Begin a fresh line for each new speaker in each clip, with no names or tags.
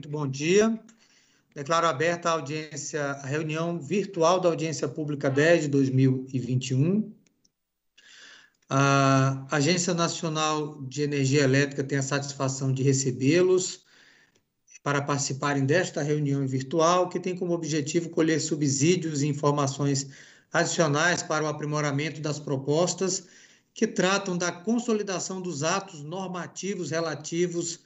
Muito bom dia. Declaro aberta a audiência, a reunião virtual da Audiência Pública 10 de 2021. A Agência Nacional de Energia Elétrica tem a satisfação de recebê-los para participarem desta reunião virtual, que tem como objetivo colher subsídios e informações adicionais para o aprimoramento das propostas que tratam da consolidação dos atos normativos relativos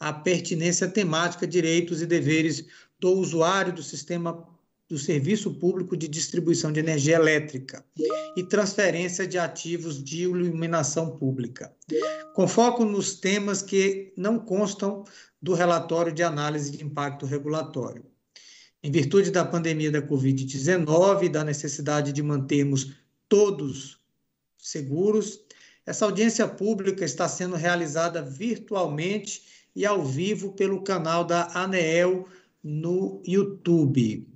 a pertinência temática, direitos e deveres do usuário do sistema do serviço público de distribuição de energia elétrica e transferência de ativos de iluminação pública, com foco nos temas que não constam do relatório de análise de impacto regulatório. Em virtude da pandemia da Covid-19 e da necessidade de mantermos todos seguros, essa audiência pública está sendo realizada virtualmente e ao vivo pelo canal da ANEEL no YouTube.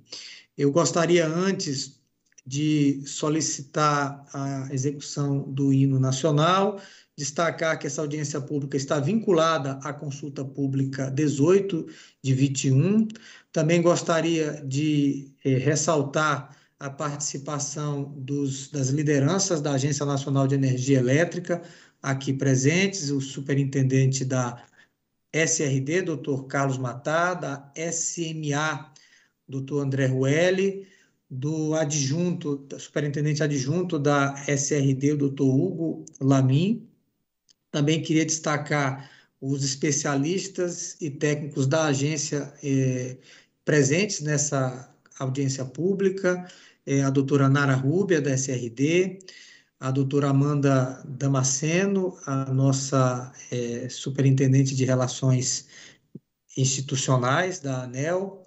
Eu gostaria antes de solicitar a execução do hino nacional, destacar que essa audiência pública está vinculada à consulta pública 18 de 21. Também gostaria de eh, ressaltar a participação dos, das lideranças da Agência Nacional de Energia Elétrica aqui presentes, o superintendente da SRD, doutor Carlos Matá, da SMA, doutor André Rueli, do adjunto, superintendente adjunto da SRD, doutor Hugo Lamin. Também queria destacar os especialistas e técnicos da agência eh, presentes nessa audiência pública, eh, a doutora Nara Rúbia, da SRD, a doutora Amanda Damasceno, a nossa é, superintendente de relações institucionais da ANEL,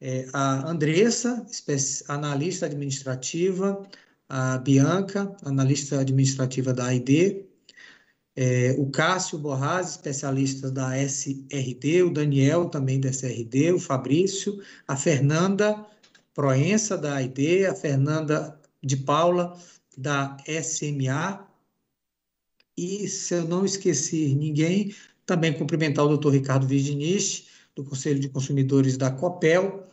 é, a Andressa, analista administrativa, a Bianca, analista administrativa da AID, é, o Cássio Borraz, especialista da SRD, o Daniel, também da SRD, o Fabrício, a Fernanda Proença, da AID, a Fernanda de Paula, da SMA. E, se eu não esquecer ninguém, também cumprimentar o doutor Ricardo Virginich, do Conselho de Consumidores da COPEL,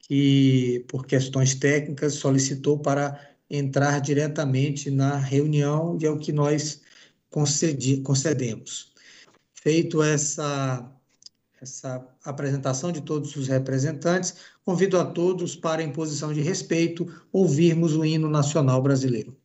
que, por questões técnicas, solicitou para entrar diretamente na reunião e é o que nós concedi, concedemos. Feito essa, essa apresentação de todos os representantes, convido a todos para, em posição de respeito, ouvirmos o hino nacional brasileiro.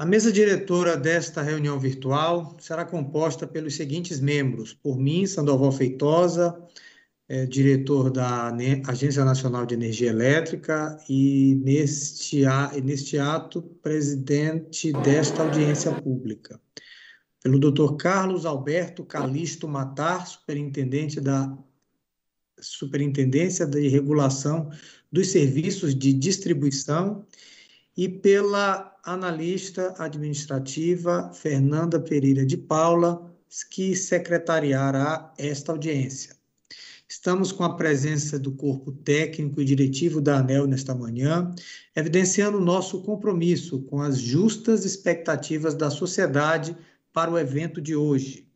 A mesa diretora desta reunião virtual será composta pelos seguintes membros: por mim, Sandoval Feitosa, é, diretor da Agência Nacional de Energia Elétrica, e neste, a, neste ato, presidente desta audiência pública. Pelo Dr. Carlos Alberto Calisto Matar, superintendente da Superintendência de Regulação dos Serviços de Distribuição e pela analista administrativa Fernanda Pereira de Paula, que secretariará esta audiência. Estamos com a presença do corpo técnico e diretivo da ANEL nesta manhã, evidenciando nosso compromisso com as justas expectativas da sociedade para o evento de hoje.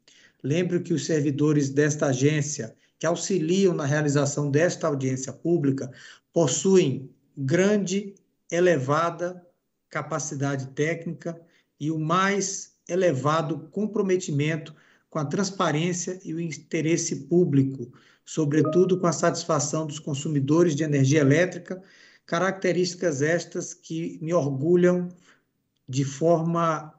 Lembro que os servidores desta agência, que auxiliam na realização desta audiência pública, possuem grande elevada capacidade técnica e o mais elevado comprometimento com a transparência e o interesse público, sobretudo com a satisfação dos consumidores de energia elétrica, características estas que me orgulham de forma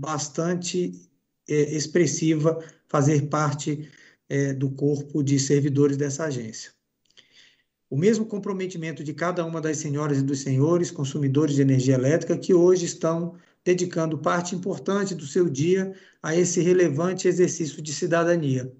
bastante é, expressiva fazer parte é, do corpo de servidores dessa agência o mesmo comprometimento de cada uma das senhoras e dos senhores consumidores de energia elétrica que hoje estão dedicando parte importante do seu dia a esse relevante exercício de cidadania.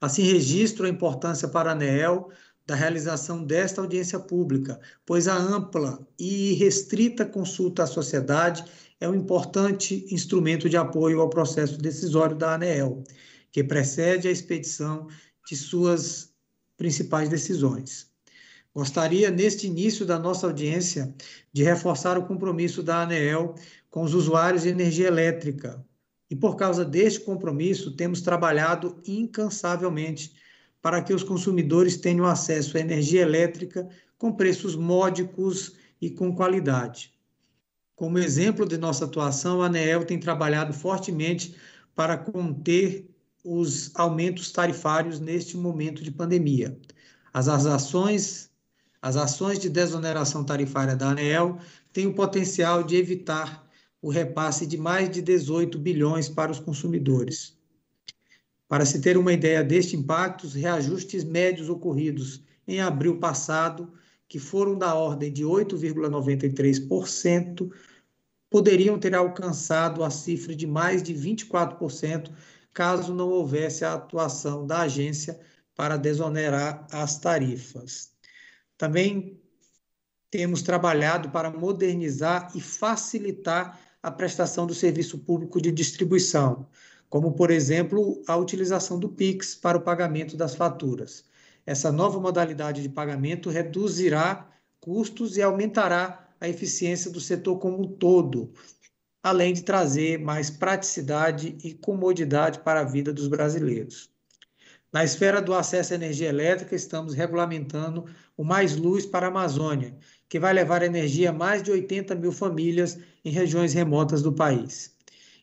Assim, registro a importância para a ANEEL da realização desta audiência pública, pois a ampla e restrita consulta à sociedade é um importante instrumento de apoio ao processo decisório da ANEEL, que precede a expedição de suas principais decisões. Gostaria, neste início da nossa audiência, de reforçar o compromisso da ANEEL com os usuários de energia elétrica. E por causa deste compromisso, temos trabalhado incansavelmente para que os consumidores tenham acesso à energia elétrica com preços módicos e com qualidade. Como exemplo de nossa atuação, a ANEEL tem trabalhado fortemente para conter os aumentos tarifários neste momento de pandemia. As, as ações as ações de desoneração tarifária da ANEEL têm o potencial de evitar o repasse de mais de 18 bilhões para os consumidores. Para se ter uma ideia deste impacto, os reajustes médios ocorridos em abril passado, que foram da ordem de 8,93%, poderiam ter alcançado a cifra de mais de 24% caso não houvesse a atuação da agência para desonerar as tarifas. Também temos trabalhado para modernizar e facilitar a prestação do serviço público de distribuição, como, por exemplo, a utilização do PIX para o pagamento das faturas. Essa nova modalidade de pagamento reduzirá custos e aumentará a eficiência do setor como um todo, além de trazer mais praticidade e comodidade para a vida dos brasileiros. Na esfera do acesso à energia elétrica, estamos regulamentando o Mais Luz para a Amazônia, que vai levar energia a mais de 80 mil famílias em regiões remotas do país.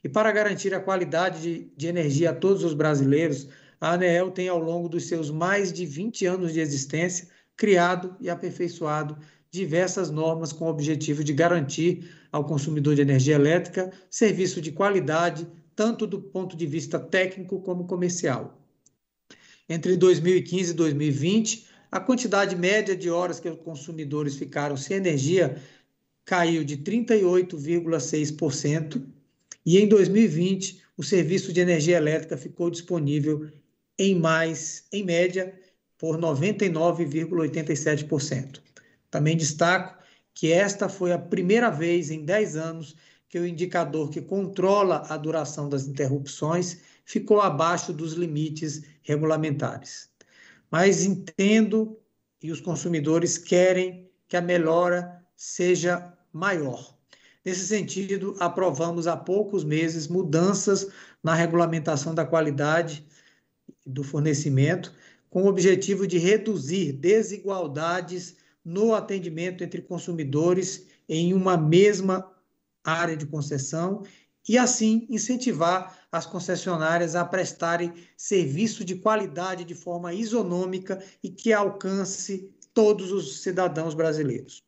E para garantir a qualidade de, de energia a todos os brasileiros, a ANEEL tem, ao longo dos seus mais de 20 anos de existência, criado e aperfeiçoado diversas normas com o objetivo de garantir ao consumidor de energia elétrica, serviço de qualidade, tanto do ponto de vista técnico como comercial. Entre 2015 e 2020, a quantidade média de horas que os consumidores ficaram sem energia caiu de 38,6% e em 2020 o serviço de energia elétrica ficou disponível em mais, em média, por 99,87%. Também destaco que esta foi a primeira vez em 10 anos que o indicador que controla a duração das interrupções ficou abaixo dos limites regulamentares. Mas entendo e os consumidores querem que a melhora seja maior. Nesse sentido, aprovamos há poucos meses mudanças na regulamentação da qualidade do fornecimento, com o objetivo de reduzir desigualdades no atendimento entre consumidores em uma mesma área de concessão e, assim, incentivar as concessionárias a prestarem serviço de qualidade de forma isonômica e que alcance todos os cidadãos brasileiros.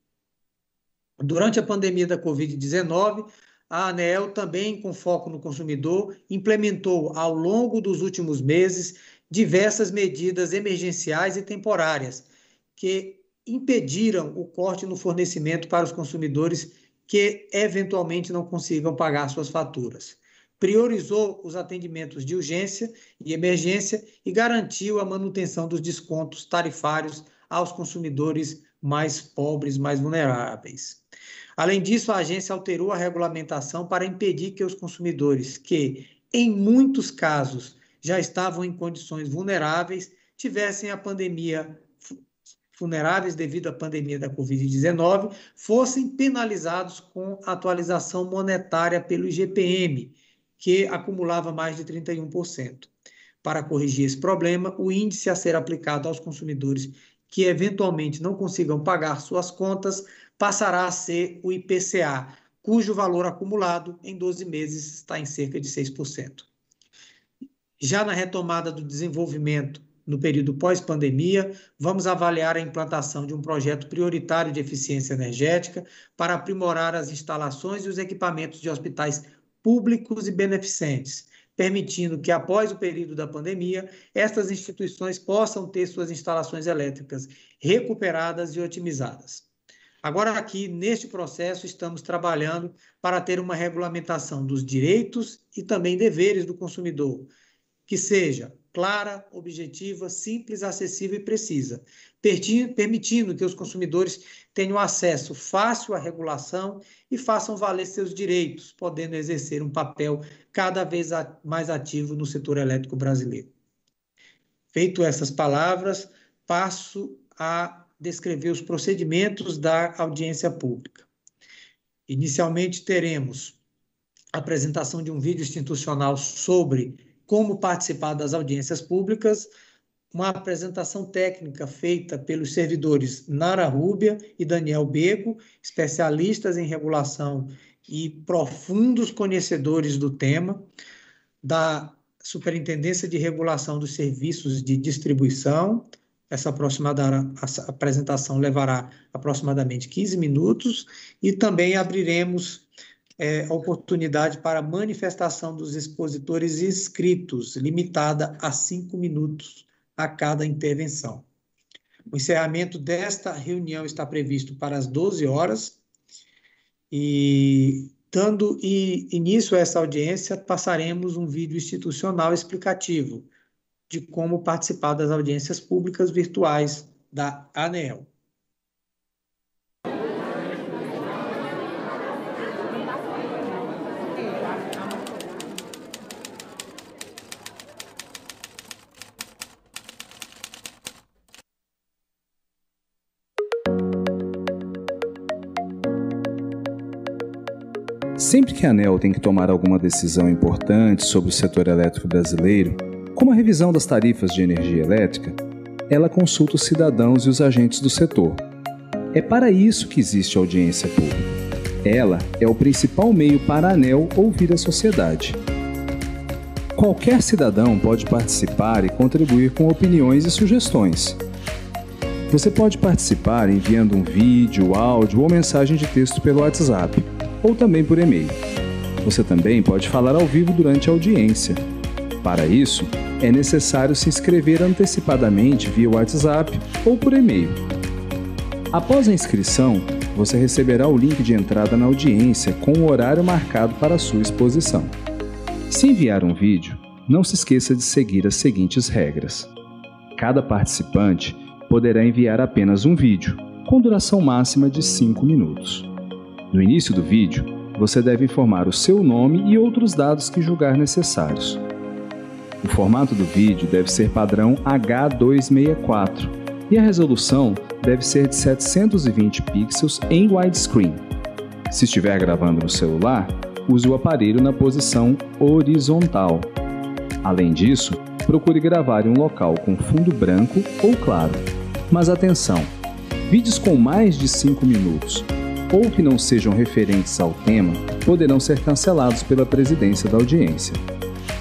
Durante a pandemia da Covid-19, a ANEEL, também com foco no consumidor, implementou ao longo dos últimos meses diversas medidas emergenciais e temporárias que impediram o corte no fornecimento para os consumidores que eventualmente não consigam pagar suas faturas. Priorizou os atendimentos de urgência e emergência e garantiu a manutenção dos descontos tarifários aos consumidores mais pobres, mais vulneráveis. Além disso, a agência alterou a regulamentação para impedir que os consumidores, que em muitos casos já estavam em condições vulneráveis, tivessem a pandemia vulneráveis devido à pandemia da Covid-19 fossem penalizados com atualização monetária pelo IGPM, que acumulava mais de 31%. Para corrigir esse problema, o índice a ser aplicado aos consumidores que eventualmente não consigam pagar suas contas passará a ser o IPCA, cujo valor acumulado em 12 meses está em cerca de 6%. Já na retomada do desenvolvimento no período pós-pandemia, vamos avaliar a implantação de um projeto prioritário de eficiência energética para aprimorar as instalações e os equipamentos de hospitais públicos e beneficentes, permitindo que, após o período da pandemia, estas instituições possam ter suas instalações elétricas recuperadas e otimizadas. Agora, aqui, neste processo, estamos trabalhando para ter uma regulamentação dos direitos e também deveres do consumidor, que seja clara, objetiva, simples, acessível e precisa, permitindo que os consumidores tenham acesso fácil à regulação e façam valer seus direitos, podendo exercer um papel cada vez mais ativo no setor elétrico brasileiro. Feito essas palavras, passo a descrever os procedimentos da audiência pública. Inicialmente teremos a apresentação de um vídeo institucional sobre como participar das audiências públicas, uma apresentação técnica feita pelos servidores Nara Rúbia e Daniel Bego, especialistas em regulação e profundos conhecedores do tema, da Superintendência de Regulação dos Serviços de Distribuição. Essa, aproximada, essa apresentação levará aproximadamente 15 minutos e também abriremos é, oportunidade para manifestação dos expositores inscritos, limitada a cinco minutos a cada intervenção. O encerramento desta reunião está previsto para as 12 horas e, dando início a essa audiência, passaremos um vídeo institucional explicativo de como participar das audiências públicas virtuais da ANEEL.
Sempre que a ANEL tem que tomar alguma decisão importante sobre o setor elétrico brasileiro, como a revisão das tarifas de energia elétrica, ela consulta os cidadãos e os agentes do setor. É para isso que existe a audiência pública. Ela é o principal meio para a ANEL ouvir a sociedade. Qualquer cidadão pode participar e contribuir com opiniões e sugestões. Você pode participar enviando um vídeo, áudio ou mensagem de texto pelo WhatsApp ou também por e-mail. Você também pode falar ao vivo durante a audiência. Para isso, é necessário se inscrever antecipadamente via WhatsApp ou por e-mail. Após a inscrição, você receberá o link de entrada na audiência com o horário marcado para a sua exposição. Se enviar um vídeo, não se esqueça de seguir as seguintes regras. Cada participante poderá enviar apenas um vídeo, com duração máxima de 5 minutos. No início do vídeo, você deve informar o seu nome e outros dados que julgar necessários. O formato do vídeo deve ser padrão H264 e a resolução deve ser de 720 pixels em widescreen. Se estiver gravando no celular, use o aparelho na posição horizontal. Além disso, procure gravar em um local com fundo branco ou claro. Mas atenção! Vídeos com mais de 5 minutos ou que não sejam referentes ao tema poderão ser cancelados pela presidência da audiência.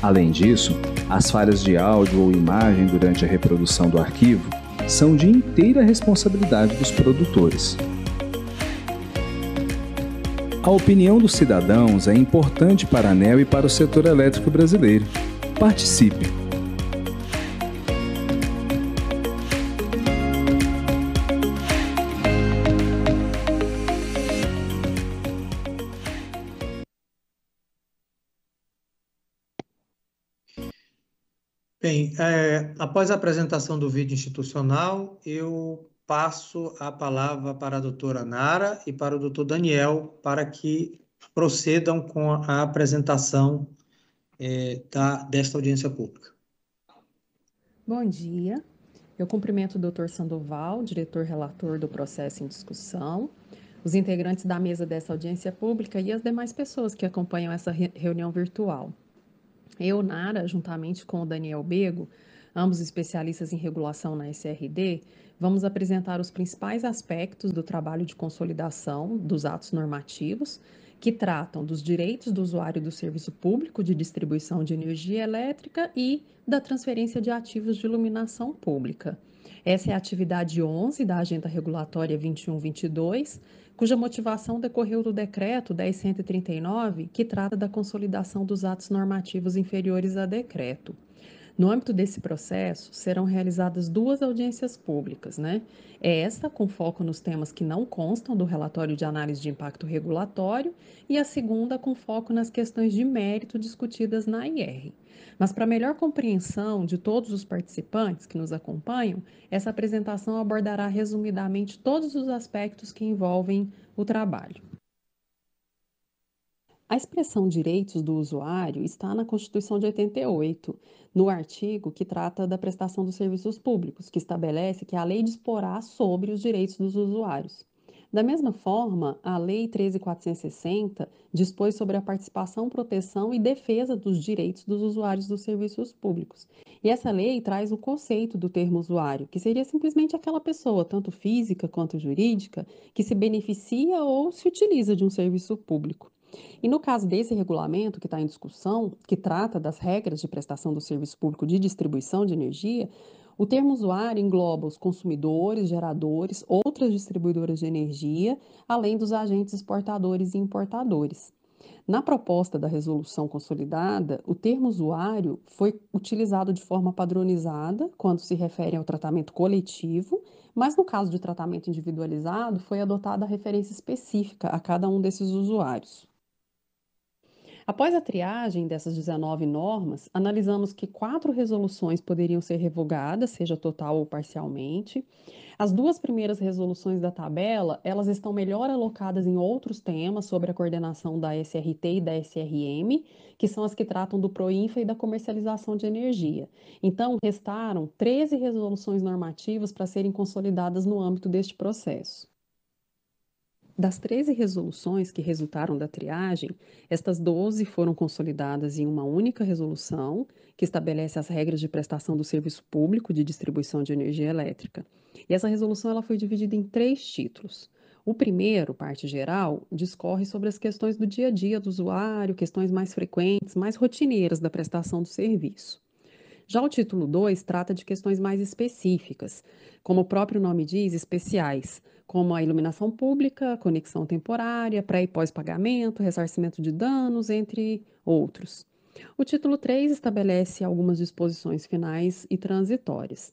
Além disso, as falhas de áudio ou imagem durante a reprodução do arquivo são de inteira responsabilidade dos produtores. A opinião dos cidadãos é importante para a ANEL e para o setor elétrico brasileiro. Participe!
Assim, é, após a apresentação do vídeo institucional, eu passo a palavra para a doutora Nara e para o doutor Daniel para que procedam com a apresentação é, da, desta audiência pública.
Bom dia. Eu cumprimento o doutor Sandoval, diretor relator do processo em discussão, os integrantes da mesa dessa audiência pública e as demais pessoas que acompanham essa reunião virtual. Eu, Nara, juntamente com o Daniel Bego, ambos especialistas em regulação na SRD, vamos apresentar os principais aspectos do trabalho de consolidação dos atos normativos que tratam dos direitos do usuário do serviço público de distribuição de energia elétrica e da transferência de ativos de iluminação pública. Essa é a atividade 11 da Agenda Regulatória 2122, cuja motivação decorreu do decreto 1039, que trata da consolidação dos atos normativos inferiores a decreto. No âmbito desse processo, serão realizadas duas audiências públicas, né? É essa com foco nos temas que não constam do relatório de análise de impacto regulatório e a segunda com foco nas questões de mérito discutidas na IR. Mas para melhor compreensão de todos os participantes que nos acompanham, essa apresentação abordará resumidamente todos os aspectos que envolvem o trabalho. A expressão direitos do usuário está na Constituição de 88, no artigo que trata da prestação dos serviços públicos, que estabelece que a lei disporá sobre os direitos dos usuários. Da mesma forma, a Lei 13.460 dispõe sobre a participação, proteção e defesa dos direitos dos usuários dos serviços públicos. E essa lei traz o conceito do termo usuário, que seria simplesmente aquela pessoa, tanto física quanto jurídica, que se beneficia ou se utiliza de um serviço público. E no caso desse regulamento que está em discussão, que trata das regras de prestação do serviço público de distribuição de energia, o termo usuário engloba os consumidores, geradores, outras distribuidoras de energia, além dos agentes exportadores e importadores. Na proposta da resolução consolidada, o termo usuário foi utilizado de forma padronizada quando se refere ao tratamento coletivo, mas no caso de tratamento individualizado, foi adotada a referência específica a cada um desses usuários. Após a triagem dessas 19 normas, analisamos que quatro resoluções poderiam ser revogadas, seja total ou parcialmente. As duas primeiras resoluções da tabela, elas estão melhor alocadas em outros temas sobre a coordenação da SRT e da SRM, que são as que tratam do Proinfa e da comercialização de energia. Então, restaram 13 resoluções normativas para serem consolidadas no âmbito deste processo. Das 13 resoluções que resultaram da triagem, estas 12 foram consolidadas em uma única resolução, que estabelece as regras de prestação do serviço público de distribuição de energia elétrica. E essa resolução ela foi dividida em três títulos. O primeiro, parte geral, discorre sobre as questões do dia a dia do usuário, questões mais frequentes, mais rotineiras da prestação do serviço. Já o título 2 trata de questões mais específicas, como o próprio nome diz, especiais, como a iluminação pública, conexão temporária, pré e pós-pagamento, ressarcimento de danos, entre outros. O título 3 estabelece algumas disposições finais e transitórias.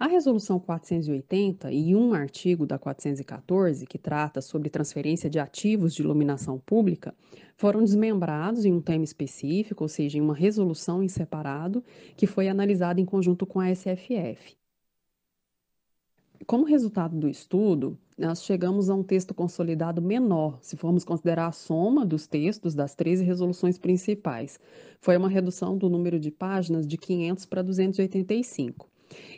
A resolução 480 e um artigo da 414, que trata sobre transferência de ativos de iluminação pública, foram desmembrados em um tema específico, ou seja, em uma resolução em separado, que foi analisada em conjunto com a SFF. Como resultado do estudo, nós chegamos a um texto consolidado menor, se formos considerar a soma dos textos das 13 resoluções principais. Foi uma redução do número de páginas de 500 para 285.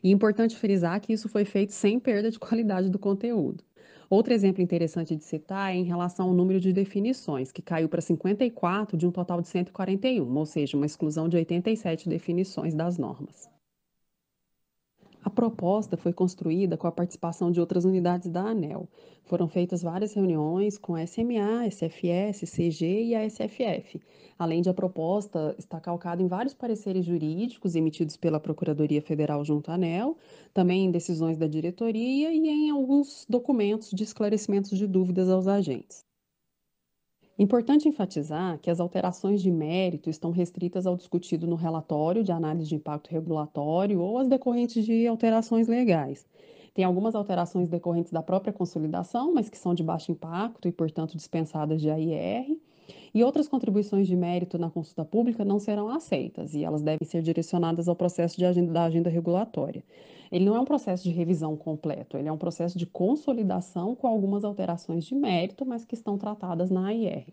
E é importante frisar que isso foi feito sem perda de qualidade do conteúdo. Outro exemplo interessante de citar é em relação ao número de definições, que caiu para 54 de um total de 141, ou seja, uma exclusão de 87 definições das normas. A proposta foi construída com a participação de outras unidades da ANEL. Foram feitas várias reuniões com a SMA, SFS, CG e a SFF. Além de a proposta estar calcada em vários pareceres jurídicos emitidos pela Procuradoria Federal junto à ANEL, também em decisões da diretoria e em alguns documentos de esclarecimentos de dúvidas aos agentes. Importante enfatizar que as alterações de mérito estão restritas ao discutido no relatório de análise de impacto regulatório ou as decorrentes de alterações legais. Tem algumas alterações decorrentes da própria consolidação, mas que são de baixo impacto e, portanto, dispensadas de AIR, e outras contribuições de mérito na consulta pública não serão aceitas e elas devem ser direcionadas ao processo de agenda, da agenda regulatória. Ele não é um processo de revisão completo, ele é um processo de consolidação com algumas alterações de mérito, mas que estão tratadas na AIR.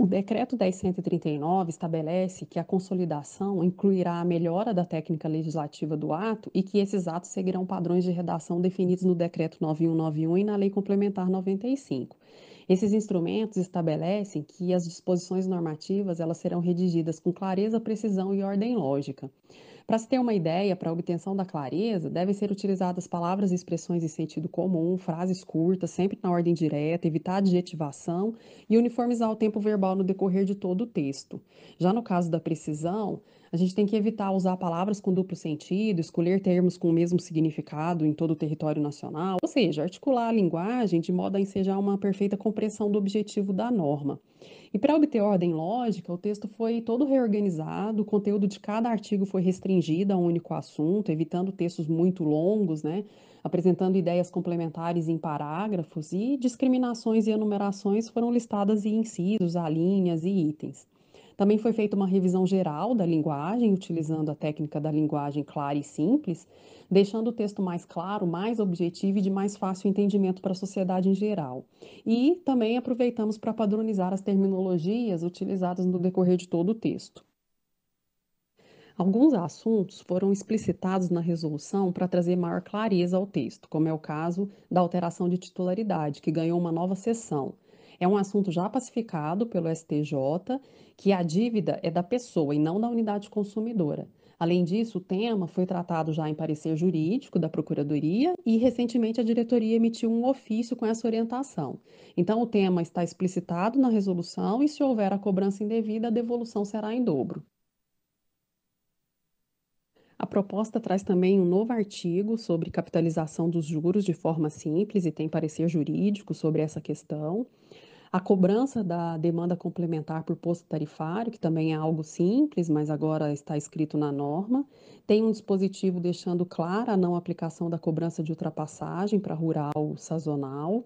O decreto 1039 estabelece que a consolidação incluirá a melhora da técnica legislativa do ato e que esses atos seguirão padrões de redação definidos no decreto 9191 e na lei complementar 95. Esses instrumentos estabelecem que as disposições normativas elas serão redigidas com clareza, precisão e ordem lógica. Para se ter uma ideia, para a obtenção da clareza, devem ser utilizadas palavras e expressões em sentido comum, frases curtas, sempre na ordem direta, evitar adjetivação e uniformizar o tempo verbal no decorrer de todo o texto. Já no caso da precisão, a gente tem que evitar usar palavras com duplo sentido, escolher termos com o mesmo significado em todo o território nacional, ou seja, articular a linguagem de modo a ensejar uma perfeita compreensão do objetivo da norma. E para obter ordem lógica, o texto foi todo reorganizado, o conteúdo de cada artigo foi restringido a um único assunto, evitando textos muito longos, né? apresentando ideias complementares em parágrafos e discriminações e enumerações foram listadas em incisos, alíneas e itens. Também foi feita uma revisão geral da linguagem, utilizando a técnica da linguagem clara e simples, deixando o texto mais claro, mais objetivo e de mais fácil entendimento para a sociedade em geral. E também aproveitamos para padronizar as terminologias utilizadas no decorrer de todo o texto. Alguns assuntos foram explicitados na resolução para trazer maior clareza ao texto, como é o caso da alteração de titularidade, que ganhou uma nova seção. É um assunto já pacificado pelo STJ, que a dívida é da pessoa e não da unidade consumidora. Além disso, o tema foi tratado já em parecer jurídico da Procuradoria e, recentemente, a diretoria emitiu um ofício com essa orientação. Então, o tema está explicitado na resolução e, se houver a cobrança indevida, a devolução será em dobro. A proposta traz também um novo artigo sobre capitalização dos juros de forma simples e tem parecer jurídico sobre essa questão a cobrança da demanda complementar por posto tarifário, que também é algo simples, mas agora está escrito na norma. Tem um dispositivo deixando clara a não aplicação da cobrança de ultrapassagem para rural sazonal.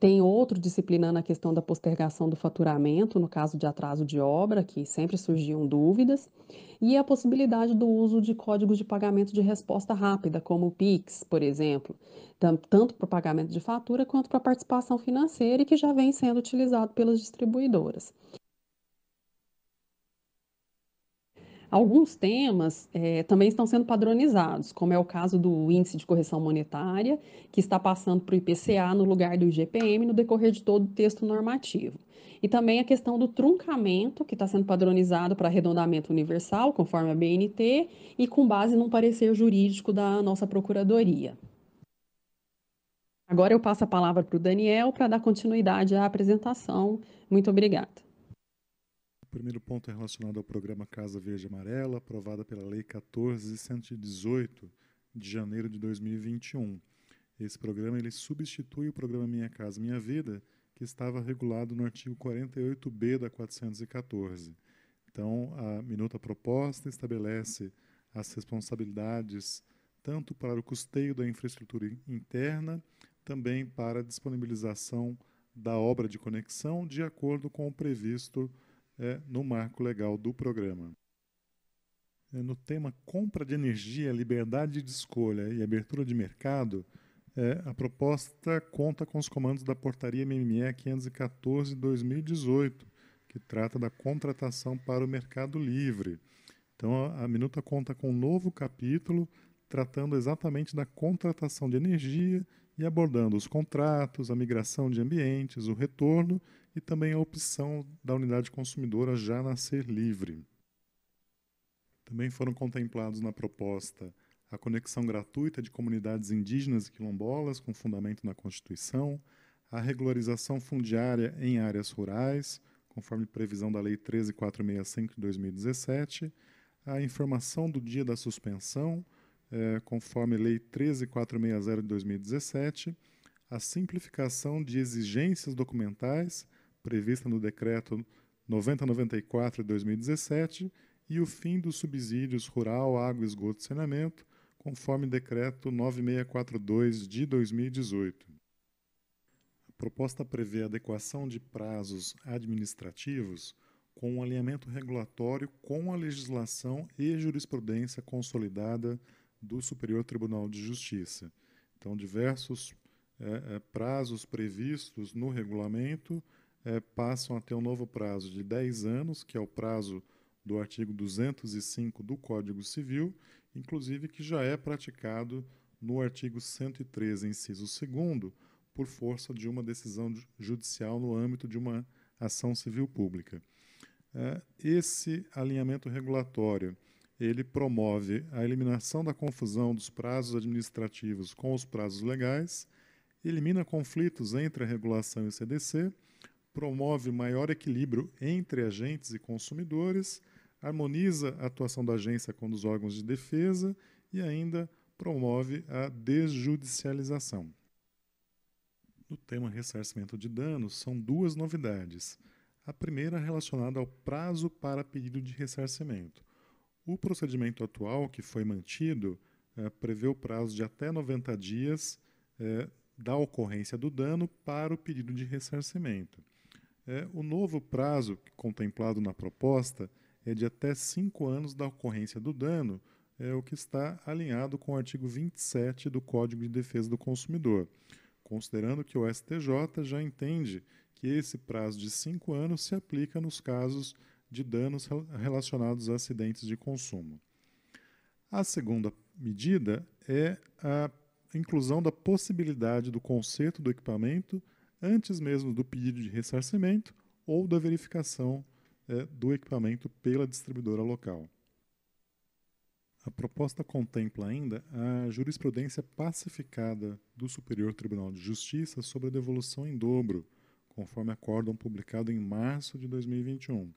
Tem outro disciplinando a questão da postergação do faturamento, no caso de atraso de obra, que sempre surgiam dúvidas, e a possibilidade do uso de códigos de pagamento de resposta rápida, como o PIX, por exemplo, tanto para o pagamento de fatura quanto para a participação financeira e que já vem sendo utilizado pelas distribuidoras. Alguns temas é, também estão sendo padronizados, como é o caso do Índice de Correção Monetária, que está passando para o IPCA no lugar do IGPM no decorrer de todo o texto normativo. E também a questão do truncamento, que está sendo padronizado para arredondamento universal, conforme a BNT, e com base num parecer jurídico da nossa Procuradoria. Agora eu passo a palavra para o Daniel para dar continuidade à apresentação. Muito obrigada.
O primeiro ponto é relacionado ao programa Casa Verde Amarela, aprovada pela Lei 14118 de janeiro de 2021. Esse programa ele substitui o programa Minha Casa Minha Vida, que estava regulado no artigo 48B da 414. Então, a minuta proposta estabelece as responsabilidades tanto para o custeio da infraestrutura interna, também para a disponibilização da obra de conexão, de acordo com o previsto é, no marco legal do programa. É, no tema compra de energia, liberdade de escolha e abertura de mercado, é, a proposta conta com os comandos da portaria MME 514/2018, que trata da contratação para o mercado livre. Então a, a minuta conta com um novo capítulo tratando exatamente da contratação de energia e abordando os contratos, a migração de ambientes, o retorno e também a opção da unidade consumidora já nascer livre. Também foram contemplados na proposta a conexão gratuita de comunidades indígenas e quilombolas com fundamento na Constituição, a regularização fundiária em áreas rurais, conforme previsão da Lei 13465 de 2017, a informação do dia da suspensão, é, conforme Lei 13460 de 2017, a simplificação de exigências documentais prevista no Decreto 9094 de 2017, e o fim dos subsídios rural, água, esgoto e saneamento, conforme Decreto 9642 de 2018. A proposta prevê a adequação de prazos administrativos com um alinhamento regulatório com a legislação e jurisprudência consolidada do Superior Tribunal de Justiça. Então, diversos é, prazos previstos no regulamento é, passam a ter um novo prazo de 10 anos, que é o prazo do artigo 205 do Código Civil, inclusive que já é praticado no artigo 113, inciso 2, por força de uma decisão judicial no âmbito de uma ação civil pública. Eh, esse alinhamento regulatório ele promove a eliminação da confusão dos prazos administrativos com os prazos legais, elimina conflitos entre a regulação e o CDC promove maior equilíbrio entre agentes e consumidores, harmoniza a atuação da agência com os órgãos de defesa e ainda promove a desjudicialização. No tema ressarcimento de danos, são duas novidades. A primeira relacionada ao prazo para pedido de ressarcimento. O procedimento atual, que foi mantido, eh, prevê o prazo de até 90 dias eh, da ocorrência do dano para o pedido de ressarcimento. É, o novo prazo contemplado na proposta é de até cinco anos da ocorrência do dano, é o que está alinhado com o artigo 27 do Código de Defesa do Consumidor, considerando que o STJ já entende que esse prazo de cinco anos se aplica nos casos de danos relacionados a acidentes de consumo. A segunda medida é a inclusão da possibilidade do conserto do equipamento antes mesmo do pedido de ressarcimento ou da verificação é, do equipamento pela distribuidora local. A proposta contempla ainda a jurisprudência pacificada do Superior Tribunal de Justiça sobre a devolução em dobro, conforme acórdão publicado em março de 2021.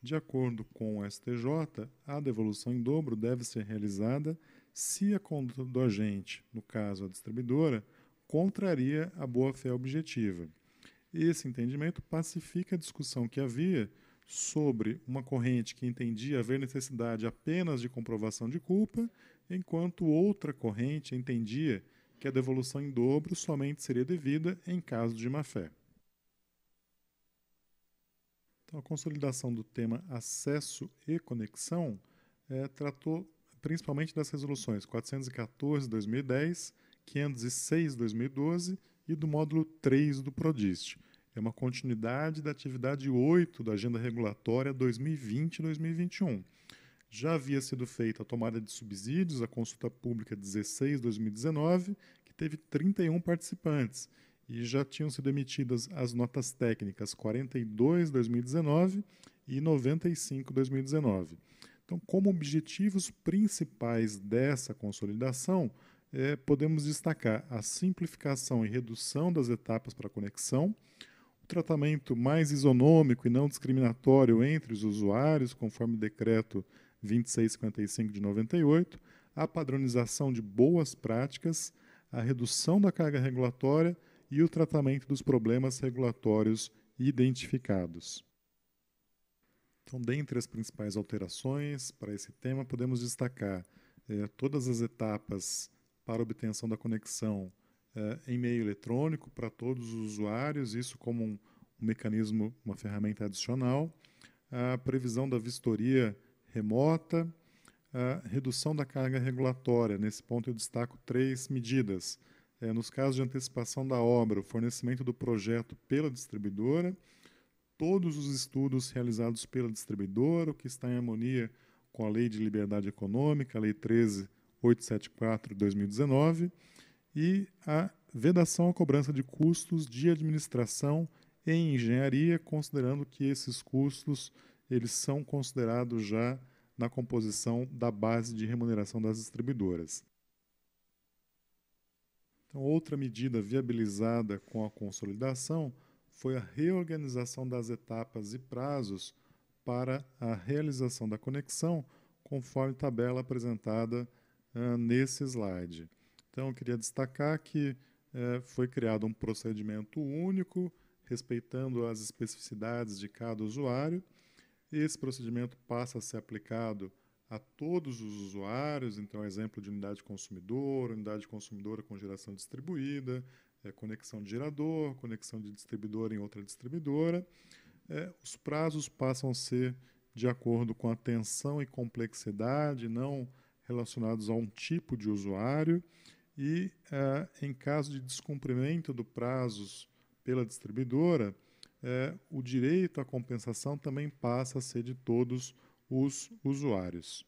De acordo com o STJ, a devolução em dobro deve ser realizada se a conduta do agente, no caso a distribuidora, contraria a boa-fé objetiva. Esse entendimento pacifica a discussão que havia sobre uma corrente que entendia haver necessidade apenas de comprovação de culpa, enquanto outra corrente entendia que a devolução em dobro somente seria devida em caso de má-fé. Então, a consolidação do tema acesso e conexão é, tratou principalmente das resoluções 414 2010 506-2012 e do módulo 3 do PRODIST. É uma continuidade da atividade 8 da Agenda Regulatória 2020-2021. Já havia sido feita a tomada de subsídios, a consulta pública 16-2019, que teve 31 participantes, e já tinham sido emitidas as notas técnicas 42-2019 e 95-2019. Então, como objetivos principais dessa consolidação, é, podemos destacar a simplificação e redução das etapas para conexão, o tratamento mais isonômico e não discriminatório entre os usuários, conforme o decreto 2655 de 98, a padronização de boas práticas, a redução da carga regulatória e o tratamento dos problemas regulatórios identificados. Então, dentre as principais alterações para esse tema, podemos destacar eh, todas as etapas para obtenção da conexão uh, em meio eletrônico para todos os usuários, isso como um, um mecanismo, uma ferramenta adicional, a previsão da vistoria remota, a redução da carga regulatória. Nesse ponto, eu destaco três medidas. É, nos casos de antecipação da obra, o fornecimento do projeto pela distribuidora, todos os estudos realizados pela distribuidora, o que está em harmonia com a Lei de Liberdade Econômica, a Lei 13 874-2019 e a vedação à cobrança de custos de administração em engenharia, considerando que esses custos eles são considerados já na composição da base de remuneração das distribuidoras. Então, outra medida viabilizada com a consolidação foi a reorganização das etapas e prazos para a realização da conexão, conforme tabela apresentada ah, nesse slide. Então, eu queria destacar que uh, foi criado um procedimento único, respeitando as especificidades de cada usuário. Esse procedimento passa a ser aplicado a todos os usuários, então exemplo de unidade consumidora, unidade consumidora com geração distribuída, é, conexão de gerador, conexão de distribuidor em outra distribuidora. É, os prazos passam a ser de acordo com a tensão e complexidade, não relacionados a um tipo de usuário e, uh, em caso de descumprimento do prazos pela distribuidora, uh, o direito à compensação também passa a ser de todos os usuários.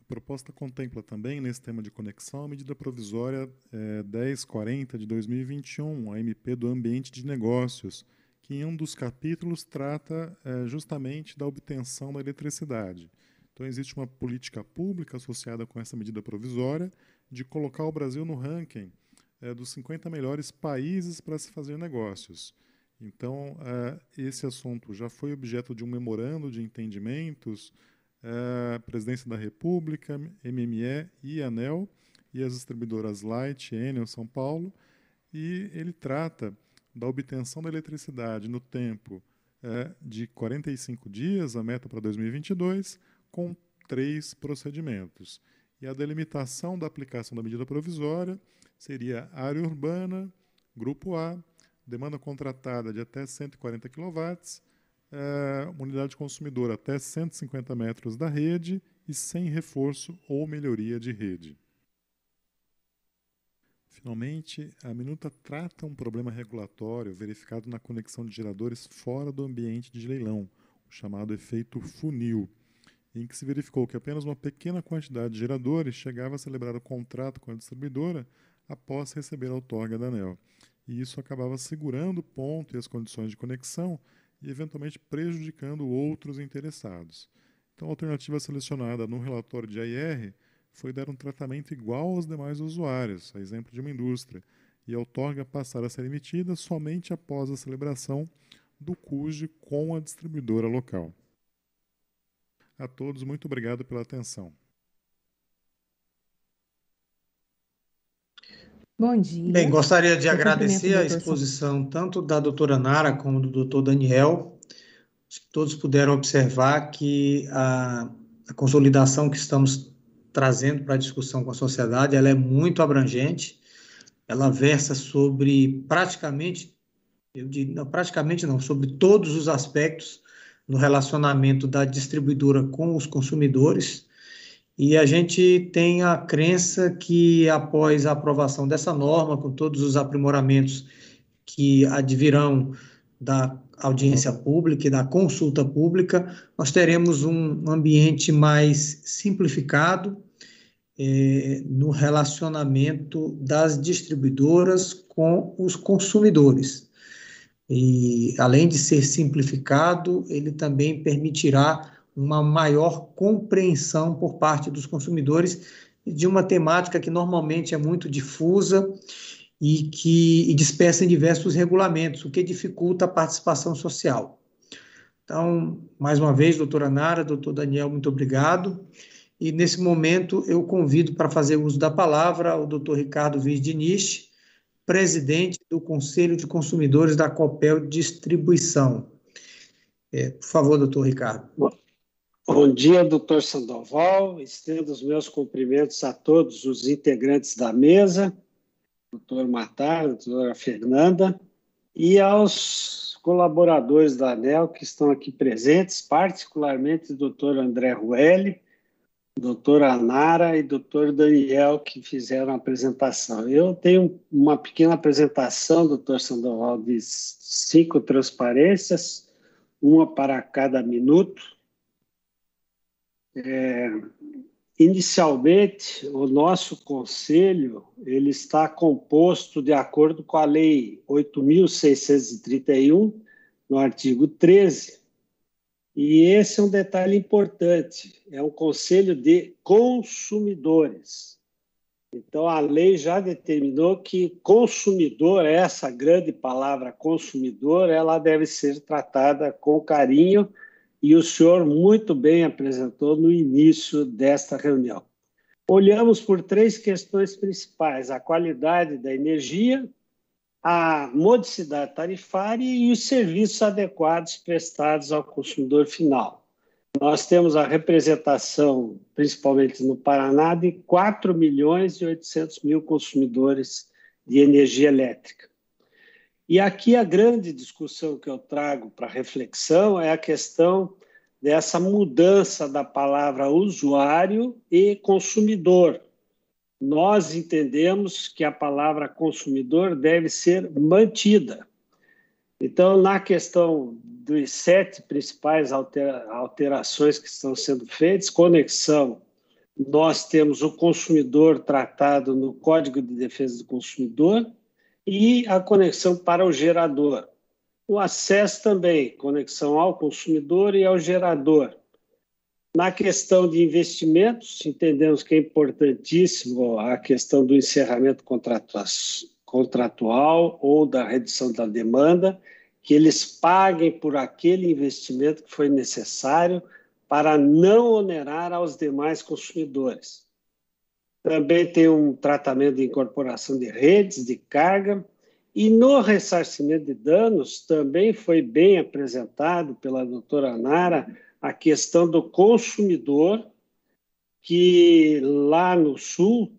A proposta contempla também, nesse tema de conexão, a medida provisória uh, eh, 1040 de 2021, a MP do Ambiente de Negócios, que em um dos capítulos trata justamente da obtenção da eletricidade. Então, existe uma política pública associada com essa medida provisória de colocar o Brasil no ranking é, dos 50 melhores países para se fazer negócios. Então, é, esse assunto já foi objeto de um memorando de entendimentos, é, Presidência da República, MME e ANEL, e as distribuidoras Light, Enel, São Paulo, e ele trata da obtenção da eletricidade no tempo de 45 dias, a meta para 2022, com três procedimentos. E a delimitação da aplicação da medida provisória seria área urbana, grupo A, demanda contratada de até 140 kW, eh, unidade consumidora até 150 metros da rede e sem reforço ou melhoria de rede. Finalmente, a minuta trata um problema regulatório verificado na conexão de geradores fora do ambiente de leilão, o chamado efeito funil em que se verificou que apenas uma pequena quantidade de geradores chegava a celebrar o contrato com a distribuidora após receber a outorga da ANEL. E isso acabava segurando o ponto e as condições de conexão e, eventualmente, prejudicando outros interessados. Então, a alternativa selecionada no relatório de AIR foi dar um tratamento igual aos demais usuários, a exemplo de uma indústria, e a outorga passar a ser emitida somente após a celebração do CUJ com a distribuidora local. A todos, muito obrigado pela atenção.
Bom dia. Bem, gostaria de Eu agradecer a exposição
tanto da doutora Nara
como do doutor Daniel. Todos puderam observar que a, a consolidação que estamos trazendo para a discussão com a sociedade ela é muito abrangente. Ela versa sobre praticamente eu digo, não, praticamente não, sobre todos os aspectos no relacionamento da distribuidora com os consumidores. E a gente tem a crença que, após a aprovação dessa norma, com todos os aprimoramentos que advirão da audiência pública e da consulta pública, nós teremos um ambiente mais simplificado eh, no relacionamento das distribuidoras com os consumidores. E, além de ser simplificado, ele também permitirá uma maior compreensão por parte dos consumidores de uma temática que normalmente é muito difusa e que e dispersa em diversos regulamentos, o que dificulta a participação social. Então, mais uma vez, doutora Nara, doutor Daniel, muito obrigado. E nesse momento eu convido para fazer uso da palavra o doutor Ricardo Viz Diniz, presidente do Conselho de Consumidores da Copel Distribuição. É, por favor, doutor Ricardo.
Bom dia, doutor Sandoval. Estendo os meus cumprimentos a todos os integrantes da mesa, doutor Matar, doutora Fernanda, e aos colaboradores da ANEL que estão aqui presentes, particularmente o doutor André Ruelli, doutora Nara e doutor Daniel, que fizeram a apresentação. Eu tenho uma pequena apresentação, doutor Sandoval, de cinco transparências, uma para cada minuto. É, inicialmente, o nosso conselho ele está composto de acordo com a Lei 8.631, no artigo 13, e esse é um detalhe importante: é um conselho de consumidores. Então, a lei já determinou que consumidor, essa grande palavra consumidor, ela deve ser tratada com carinho e o senhor muito bem apresentou no início desta reunião. Olhamos por três questões principais: a qualidade da energia, a modicidade tarifária e os serviços adequados prestados ao consumidor final. Nós temos a representação, principalmente no Paraná, de 4 milhões e 800 mil consumidores de energia elétrica. E aqui a grande discussão que eu trago para reflexão é a questão dessa mudança da palavra usuário e consumidor, nós entendemos que a palavra consumidor deve ser mantida. Então, na questão dos sete principais alterações que estão sendo feitas, conexão, nós temos o consumidor tratado no Código de Defesa do Consumidor e a conexão para o gerador. O acesso também, conexão ao consumidor e ao gerador. Na questão de investimentos, entendemos que é importantíssimo a questão do encerramento contratual ou da redução da demanda, que eles paguem por aquele investimento que foi necessário para não onerar aos demais consumidores. Também tem um tratamento de incorporação de redes de carga e no ressarcimento de danos também foi bem apresentado pela doutora Nara a questão do consumidor, que lá no sul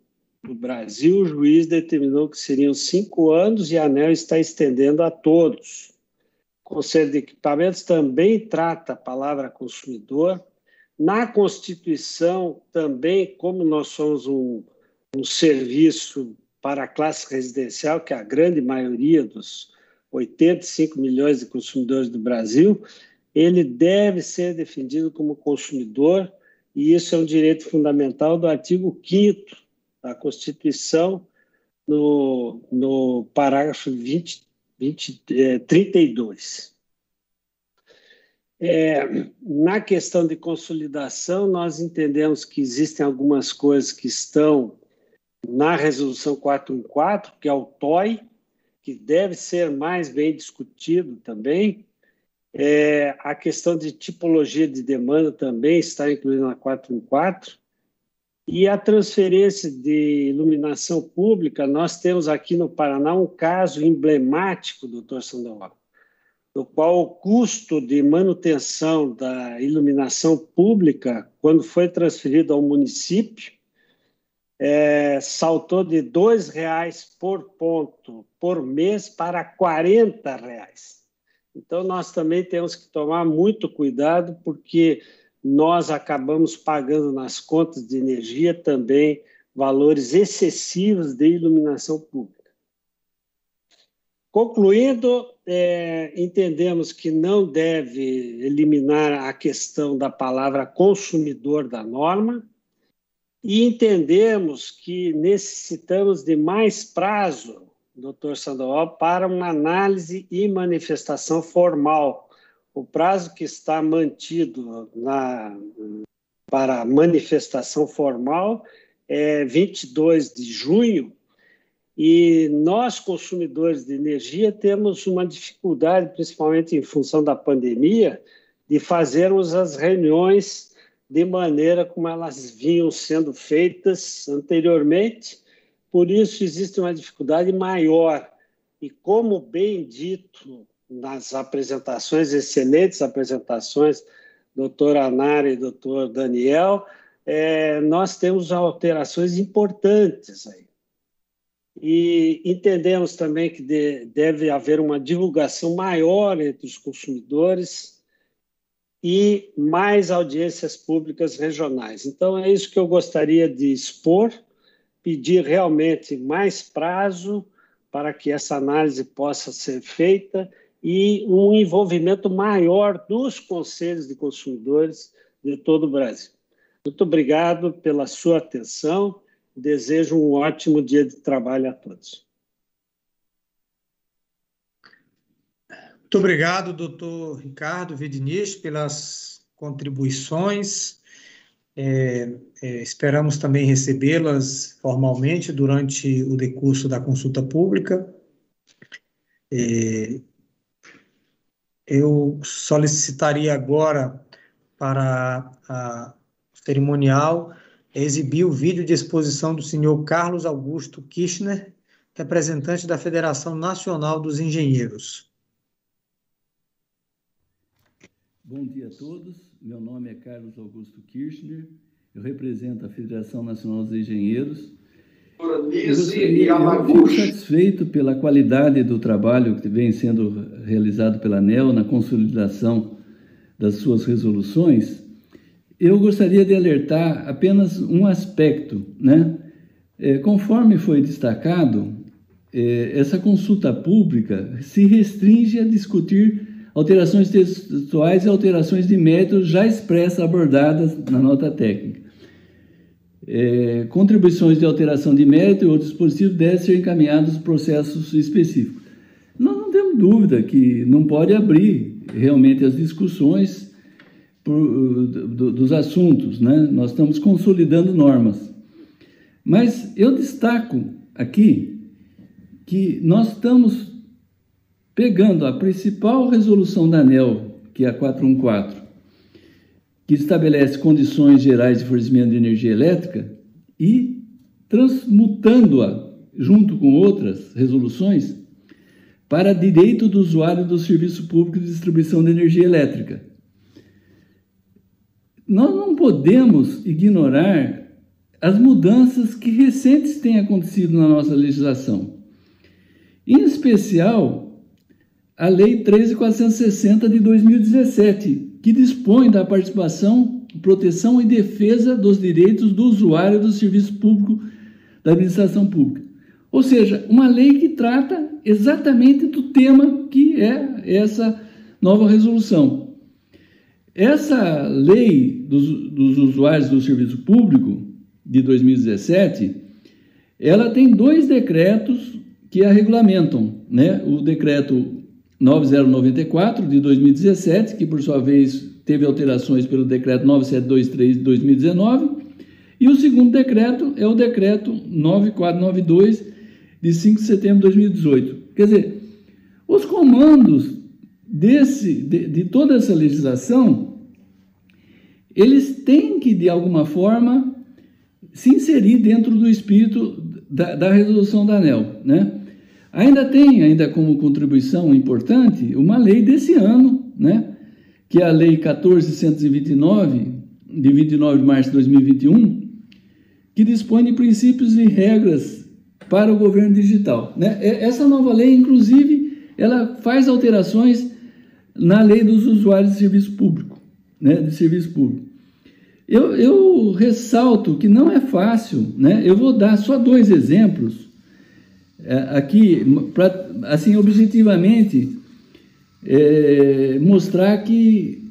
do Brasil, o juiz determinou que seriam cinco anos e a ANEL está estendendo a todos. O Conselho de Equipamentos também trata a palavra consumidor. Na Constituição, também, como nós somos um, um serviço para a classe residencial, que é a grande maioria dos 85 milhões de consumidores do Brasil, ele deve ser defendido como consumidor, e isso é um direito fundamental do artigo 5 da Constituição, no, no parágrafo 20, 20, 32. É, na questão de consolidação, nós entendemos que existem algumas coisas que estão na Resolução 414, que é o TOI, que deve ser mais bem discutido também, é, a questão de tipologia de demanda também está incluída na 414. E a transferência de iluminação pública, nós temos aqui no Paraná um caso emblemático, doutor Sandoval, no qual o custo de manutenção da iluminação pública, quando foi transferido ao município, é, saltou de R$ 2,00 por ponto por mês para R$ 40,00. Então, nós também temos que tomar muito cuidado, porque nós acabamos pagando nas contas de energia também valores excessivos de iluminação pública. Concluindo, é, entendemos que não deve eliminar a questão da palavra consumidor da norma e entendemos que necessitamos de mais prazo Dr. Sandoval, para uma análise e manifestação formal. O prazo que está mantido na, para manifestação formal é 22 de junho, e nós, consumidores de energia, temos uma dificuldade, principalmente em função da pandemia, de fazermos as reuniões de maneira como elas vinham sendo feitas anteriormente por isso existe uma dificuldade maior. E como bem dito nas apresentações, excelentes apresentações, doutor Anara e doutor Daniel, é, nós temos alterações importantes aí. E entendemos também que de, deve haver uma divulgação maior entre os consumidores e mais audiências públicas regionais. Então, é isso que eu gostaria de expor pedir realmente mais prazo para que essa análise possa ser feita e um envolvimento maior dos conselhos de consumidores de todo o Brasil. Muito obrigado pela sua atenção. Desejo um ótimo dia de trabalho
a todos. Muito obrigado, doutor Ricardo Vidiniz, pelas contribuições. É, é, esperamos também recebê-las formalmente durante o decurso da consulta pública. É, eu solicitaria agora para a cerimonial exibir o vídeo de exposição do senhor Carlos Augusto Kirchner, representante da Federação Nacional dos Engenheiros.
Bom dia a todos meu nome é Carlos Augusto Kirchner, eu represento a Federação Nacional dos Engenheiros. Estou satisfeito pela qualidade do trabalho que vem sendo realizado pela ANEL na consolidação das suas resoluções. Eu gostaria de alertar apenas um aspecto, né? É, conforme foi destacado, é, essa consulta pública se restringe a discutir alterações textuais e alterações de mérito já expressas abordadas na nota técnica. É, contribuições de alteração de mérito e outros dispositivos devem ser encaminhados processos específicos. Nós não temos dúvida que não pode abrir realmente as discussões por, do, dos assuntos, né? Nós estamos consolidando normas. Mas eu destaco aqui que nós estamos pegando a principal resolução da ANEL, que é a 414, que estabelece condições gerais de fornecimento de energia elétrica e transmutando-a junto com outras resoluções para direito do usuário do serviço público de distribuição de energia elétrica. Nós não podemos ignorar as mudanças que recentes têm acontecido na nossa legislação. Em especial, a Lei 13.460 de 2017, que dispõe da participação, proteção e defesa dos direitos do usuário do serviço público da administração pública. Ou seja, uma lei que trata exatamente do tema que é essa nova resolução. Essa lei dos, dos usuários do serviço público de 2017, ela tem dois decretos que a regulamentam, né? O decreto 9094 de 2017, que por sua vez teve alterações pelo decreto 9723 de 2019, e o segundo decreto é o decreto 9492 de 5 de setembro de 2018. Quer dizer, os comandos desse de, de toda essa legislação, eles têm que de alguma forma se inserir dentro do espírito da, da resolução da ANEL, né? Ainda tem, ainda como contribuição importante, uma lei desse ano, né? que é a Lei 1429, de 29 de março de 2021, que dispõe de princípios e regras para o governo digital. Né? Essa nova lei, inclusive, ela faz alterações na lei dos usuários de serviço público, né? de serviço público. Eu, eu ressalto que não é fácil, né? eu vou dar só dois exemplos é, aqui, pra, assim, objetivamente, é, mostrar que,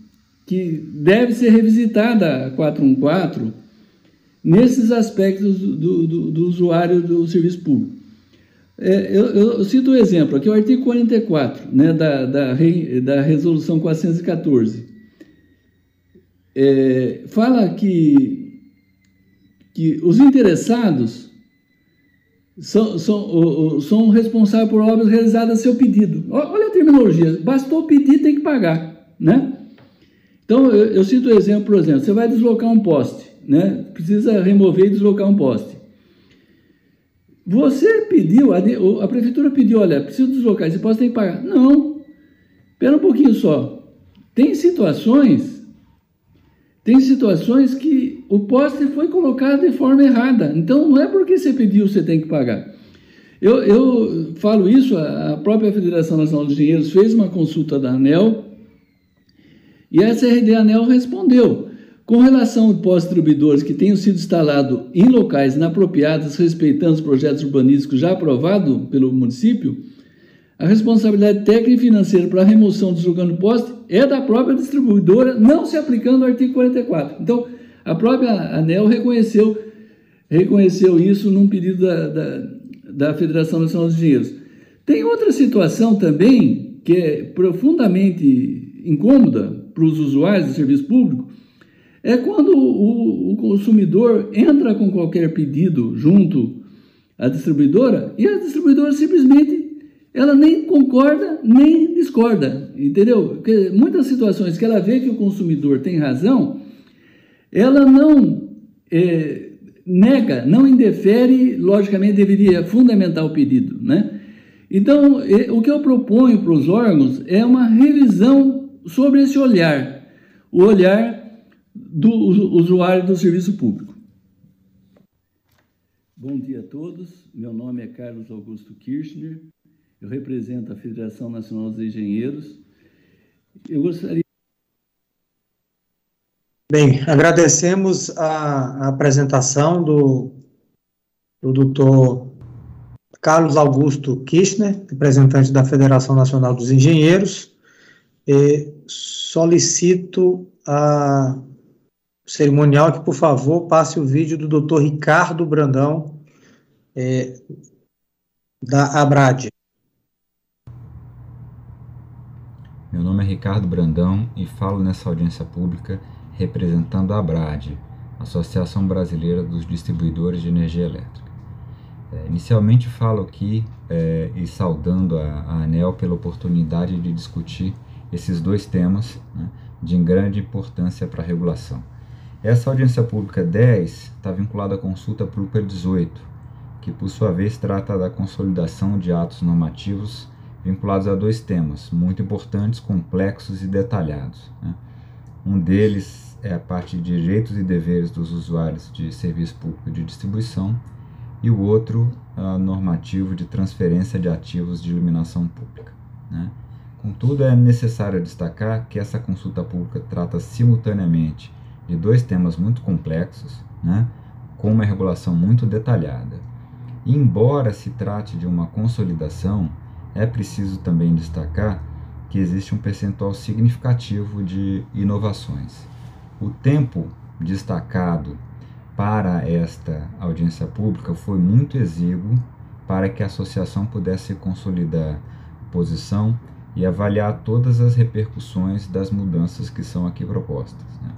que deve ser revisitada a 414 nesses aspectos do, do, do usuário do serviço público. É, eu, eu, cito um exemplo aqui, é o artigo 44 né, da, da, da Resolução 414. É, fala que, que os interessados são, são, são responsáveis por obras realizadas a seu pedido. Olha a terminologia, bastou pedir, tem que pagar, né? Então, eu, eu cito o um exemplo, por exemplo, você vai deslocar um poste, né? Precisa remover e deslocar um poste. Você pediu, a, a prefeitura pediu, olha, preciso deslocar esse poste, tem que pagar. Não, espera um pouquinho só. Tem situações, tem situações que o poste foi colocado de forma errada. Então não é porque você pediu você tem que pagar. Eu, eu falo isso, a própria Federação Nacional de Engenheiros fez uma consulta da ANEL e a SRD ANEL respondeu. Com relação aos pós-distribuidores que tenham sido instalados em locais inapropriados, respeitando os projetos urbanísticos já aprovados pelo município, a responsabilidade técnica e financeira para a remoção do desjugando poste é da própria distribuidora, não se aplicando ao artigo 44. Então, a própria ANEL reconheceu, reconheceu isso num pedido da, da, da Federação Nacional dos Engenheiros. Tem outra situação também que é profundamente incômoda para os usuários do serviço público, é quando o, o consumidor entra com qualquer pedido junto à distribuidora e a distribuidora simplesmente ela nem concorda nem discorda, entendeu? Porque muitas situações que ela vê que o consumidor tem razão, ela não é, nega, não indefere, logicamente deveria é fundamentar o pedido, né? Então, é, o que eu proponho para os órgãos é uma revisão sobre esse olhar, o olhar do usuário do serviço público. Bom dia a todos, meu nome é Carlos Augusto Kirchner, eu represento a Federação Nacional dos Engenheiros. Eu gostaria
Bem, agradecemos a, a apresentação do, do doutor Carlos Augusto Kirchner, representante da Federação Nacional dos Engenheiros. E solicito a cerimonial que, por favor, passe o vídeo do doutor Ricardo Brandão, é, da Abrad.
Meu nome é Ricardo Brandão e falo nessa audiência pública representando a ABRAD, Associação Brasileira dos Distribuidores de Energia Elétrica. É, inicialmente falo aqui é, e saudando a, a, ANEL pela oportunidade de discutir esses dois temas né, de grande importância para a regulação. Essa audiência pública 10 está vinculada à consulta pública 18, que por sua vez trata da consolidação de atos normativos vinculados a dois temas muito importantes, complexos e detalhados. Né? Um deles é a parte de direitos e deveres dos usuários de serviço público de distribuição, e o outro a normativo de transferência de ativos de iluminação pública. Né? Contudo, é necessário destacar que essa consulta pública trata simultaneamente de dois temas muito complexos, né? com uma regulação muito detalhada. E, embora se trate de uma consolidação, é preciso também destacar que existe um percentual significativo de inovações. O tempo destacado para esta audiência pública foi muito exíguo para que a associação pudesse consolidar posição e avaliar todas as repercussões das mudanças que são aqui propostas. Né?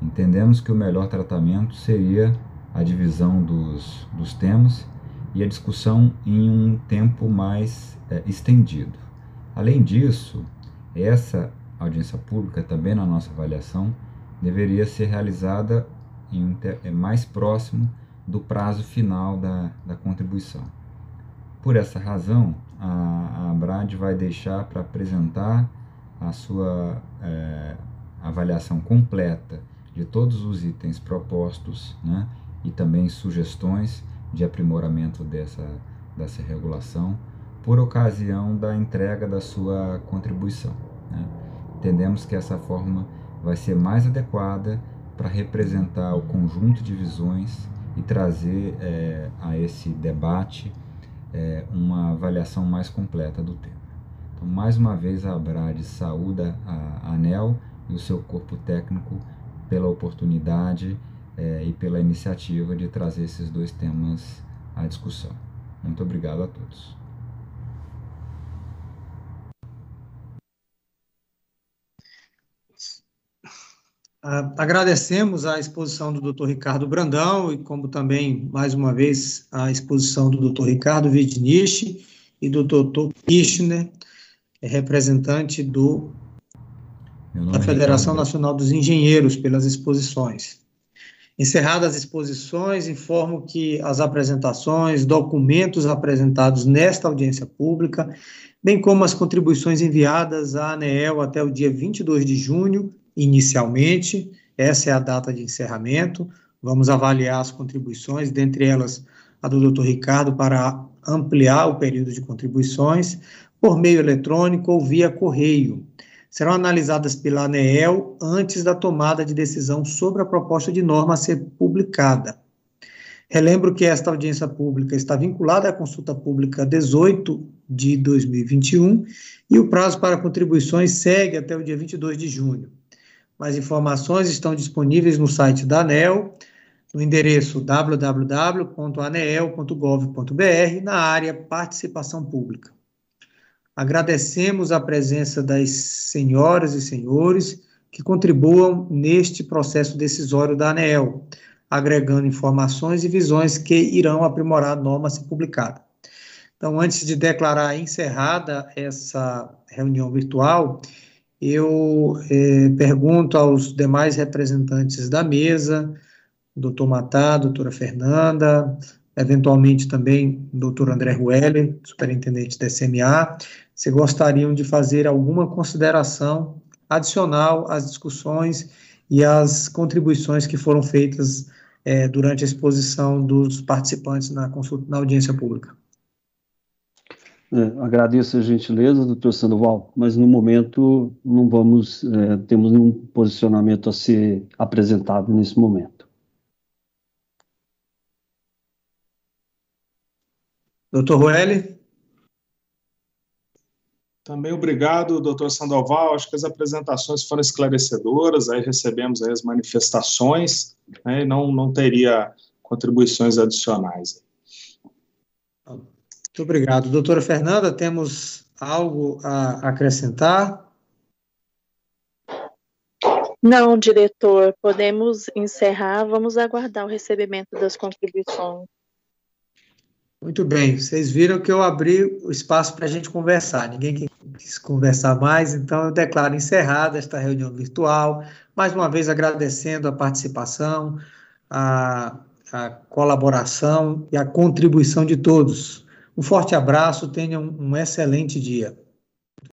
Entendemos que o melhor tratamento seria a divisão dos, dos temas e a discussão em um tempo mais é, estendido. Além disso, essa audiência pública, também na nossa avaliação, deveria ser realizada em um é mais próximo do prazo final da, da contribuição. Por essa razão, a, a ABRAD vai deixar para apresentar a sua é, avaliação completa de todos os itens propostos né, e também sugestões de aprimoramento dessa, dessa regulação por ocasião da entrega da sua contribuição. Né. Entendemos que essa forma vai ser mais adequada para representar o conjunto de visões e trazer é, a esse debate é, uma avaliação mais completa do tema. Então, mais uma vez, a Abrade saúda a ANEL e o seu corpo técnico pela oportunidade é, e pela iniciativa de trazer esses dois temas à discussão. Muito obrigado a todos.
Ah, agradecemos a exposição do Dr. Ricardo Brandão e, como também, mais uma vez, a exposição do Dr. Ricardo Vidnich e do Dr. Kirchner, é representante do, é da Federação Nacional dos Engenheiros, pelas exposições. Encerradas as exposições, informo que as apresentações, documentos apresentados nesta audiência pública, bem como as contribuições enviadas à ANEEL até o dia 22 de junho inicialmente, essa é a data de encerramento. Vamos avaliar as contribuições, dentre elas a do Dr. Ricardo, para ampliar o período de contribuições por meio eletrônico ou via correio. Serão analisadas pela ANEEL antes da tomada de decisão sobre a proposta de norma a ser publicada. Relembro que esta audiência pública está vinculada à consulta pública 18 de 2021 e o prazo para contribuições segue até o dia 22 de junho. Mais informações estão disponíveis no site da ANEL, no endereço www.aneel.gov.br na área Participação Pública. Agradecemos a presença das senhoras e senhores que contribuam neste processo decisório da ANEL, agregando informações e visões que irão aprimorar a norma se publicada. Então, antes de declarar encerrada essa reunião virtual, eu eh, pergunto aos demais representantes da mesa, doutor Matá, doutora Fernanda, eventualmente também doutor André Ruelli, superintendente da SMA, se gostariam de fazer alguma consideração adicional às discussões e às contribuições que foram feitas eh, durante a exposição dos participantes na, consulta, na audiência pública.
É, agradeço a gentileza, doutor Sandoval, mas no momento não vamos, é, temos nenhum posicionamento a ser apresentado nesse momento.
Doutor Roeli? Também obrigado, doutor Sandoval. Acho que as apresentações foram esclarecedoras, aí recebemos aí as manifestações, né, e não, não teria contribuições adicionais. Muito
obrigado. Doutora Fernanda, temos algo a acrescentar?
Não, diretor, podemos encerrar. Vamos aguardar o recebimento das contribuições.
Muito bem, vocês viram que eu abri o espaço para a gente conversar. Ninguém quis conversar mais, então eu declaro encerrada esta reunião virtual. Mais uma vez agradecendo a participação, a, a colaboração e a contribuição de todos. Um forte abraço, tenha um, excelente dia.